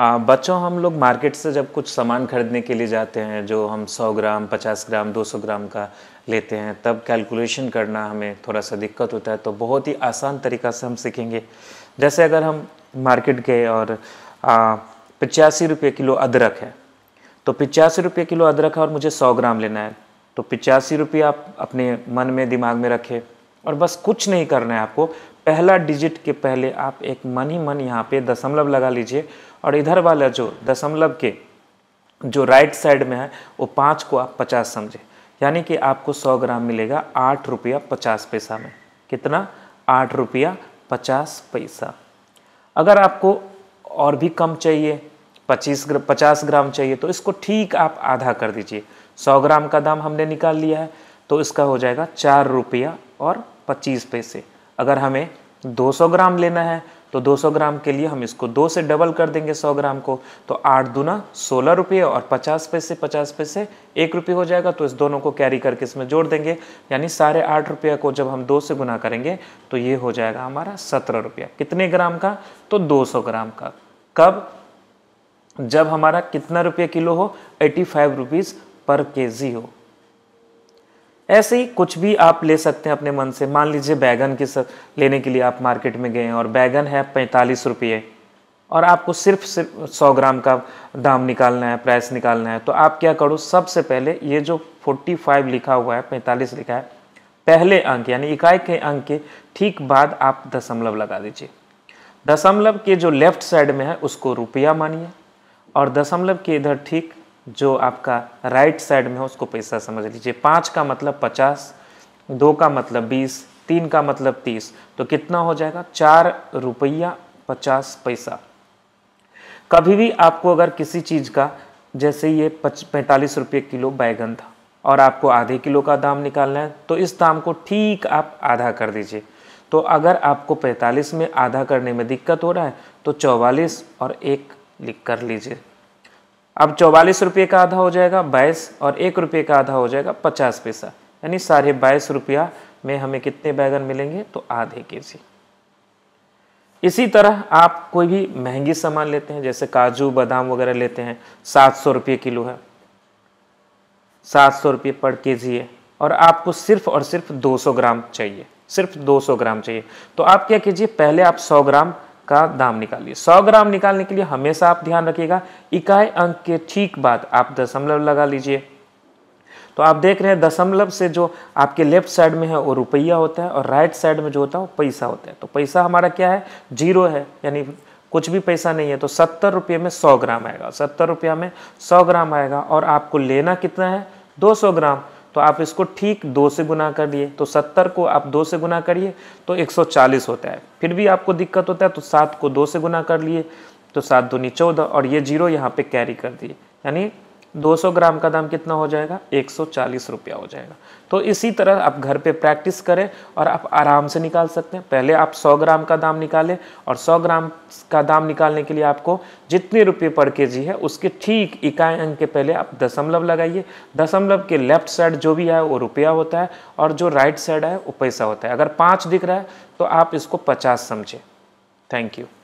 आ, बच्चों हम लोग मार्केट से जब कुछ सामान खरीदने के लिए जाते हैं जो हम 100 ग्राम 50 ग्राम 200 ग्राम का लेते हैं तब कैलकुलेशन करना हमें थोड़ा सा दिक्कत होता है तो बहुत ही आसान तरीका से हम सीखेंगे जैसे अगर हम मार्केट गए और पचासी रुपये किलो अदरक है तो पचासी रुपये किलो अदरक है और मुझे सौ ग्राम लेना है तो पचासी रुपये आप अपने मन में दिमाग में रखें और बस कुछ नहीं करना है आपको पहला डिजिट के पहले आप एक मन ही मन यहाँ पे दशमलव लगा लीजिए और इधर वाला जो दशमलव के जो राइट साइड में है वो पाँच को आप पचास समझें यानी कि आपको सौ ग्राम मिलेगा आठ रुपया पचास पैसा में कितना आठ रुपया पचास पैसा अगर आपको और भी कम चाहिए पच्चीस ग्र, पचास ग्राम चाहिए तो इसको ठीक आप आधा कर दीजिए सौ ग्राम का दाम हमने निकाल लिया है तो इसका हो जाएगा चार रुपया और पच्चीस पैसे अगर हमें 200 ग्राम लेना है तो 200 ग्राम के लिए हम इसको दो से डबल कर देंगे 100 ग्राम को तो आठ दुना सोलह रुपये और 50 पैसे 50 पैसे एक रुपये हो जाएगा तो इस दोनों को कैरी करके इसमें जोड़ देंगे यानी साढ़े आठ रुपये को जब हम दो से गुना करेंगे तो ये हो जाएगा हमारा सत्रह रुपया कितने ग्राम का तो सौ ग्राम का कब जब हमारा कितना रुपये किलो हो एटी फाइव रुपीज़ पर के जी हो ऐसे ही कुछ भी आप ले सकते हैं अपने मन से मान लीजिए बैगन की सर लेने के लिए आप मार्केट में गए हैं और बैगन है पैंतालीस रुपये और आपको सिर्फ सिर्फ सौ ग्राम का दाम निकालना है प्राइस निकालना है तो आप क्या करो सबसे पहले ये जो फोर्टी फाइव लिखा हुआ है पैंतालीस लिखा है पहले अंक यानी इकाई के अंक के ठीक बाद आप दशमलव लगा दीजिए दशमलव के जो लेफ्ट साइड में है उसको रुपया मानिए और दशमलव के इधर ठीक जो आपका राइट साइड में हो उसको पैसा समझ लीजिए पाँच का मतलब पचास दो का मतलब बीस तीन का मतलब तीस तो कितना हो जाएगा चार रुपया पचास पैसा कभी भी आपको अगर किसी चीज़ का जैसे ये पैंतालीस रुपये किलो बैगन था और आपको आधे किलो का दाम निकालना है तो इस दाम को ठीक आप आधा कर दीजिए तो अगर आपको 45 में आधा करने में दिक्कत हो रहा है तो 44 और एक लिख कर लीजिए अब चौवालीस रुपये का आधा हो जाएगा बाईस और एक रुपये का आधा हो जाएगा पचास पैसा यानी साढ़े बाईस रुपया में हमें कितने बैगन मिलेंगे तो आधे के जी इसी तरह आप कोई भी महंगी सामान लेते हैं जैसे काजू बादाम वगैरह लेते हैं सात सौ रुपये किलो है सात सौ रुपये पर के जी है और आपको सिर्फ और सिर्फ दो सौ ग्राम चाहिए सिर्फ दो सौ ग्राम चाहिए तो आप क्या कीजिए पहले आप सौ ग्राम का दाम निकालिए 100 ग्राम निकालने के लिए हमेशा आप ध्यान रखिएगा इकाई अंक के ठीक बाद आप दशमलव लगा लीजिए तो आप देख रहे हैं दशमलव से जो आपके लेफ्ट साइड में है वो रुपया होता है और राइट साइड में जो होता है वो पैसा होता है तो पैसा हमारा क्या है जीरो है यानी कुछ भी पैसा नहीं है तो सत्तर रुपये में सौ ग्राम आएगा सत्तर रुपया में सौ ग्राम आएगा और आपको लेना कितना है दो सौ ग्राम तो आप इसको ठीक दो से गुना कर दिए तो सत्तर को आप दो से गुना करिए तो एक सौ चालीस होता है फिर भी आपको दिक्कत होता है तो सात को दो से गुना कर लिए तो सात दूनी चौदह और ये जीरो यहाँ पे कैरी कर दिए यानी 200 ग्राम का दाम कितना हो जाएगा एक रुपया हो जाएगा तो इसी तरह आप घर पे प्रैक्टिस करें और आप आराम से निकाल सकते हैं पहले आप 100 ग्राम का दाम निकालें और 100 ग्राम का दाम निकालने के लिए आपको जितने रुपये पर के जी है उसके ठीक इकाई अंक के पहले आप दशमलव लगाइए दशमलव के लेफ्ट साइड जो भी है वो रुपया होता है और जो राइट साइड है वो पैसा होता है अगर पाँच दिख रहा है तो आप इसको पचास समझें थैंक यू